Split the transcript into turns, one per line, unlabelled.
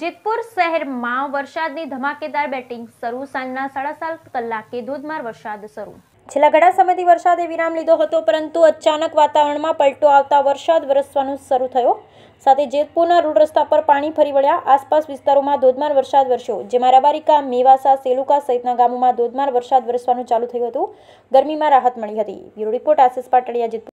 જેતપુર શહેરમાં વરસાદની ધમાકેદાર બેટિંગ શરૂ સાંજના સાડા સાત કલાકે ધોધમાર વરસાદ શરૂ
છેલ્લા ઘણા સમયથી વરસાદે વિરામ લીધો હતો પરંતુ અચાનક વાતાવરણમાં પલટો આવતા વરસાદ વરસવાનું શરૂ થયો સાથે જેતપુરના રોડ રસ્તા પર પાણી ફરી વળ્યા આસપાસ વિસ્તારોમાં ધોધમાર વરસાદ વરસ્યો જેમાં રબારિકા મેવાસા સેલુકા સહિતના ગામોમાં ધોધમાર વરસાદ વરસવાનું ચાલુ થયું હતું ગરમીમાં રાહત મળી હતી બ્યુરો રિપોર્ટ આશિષ પાટડિયા જેતપુર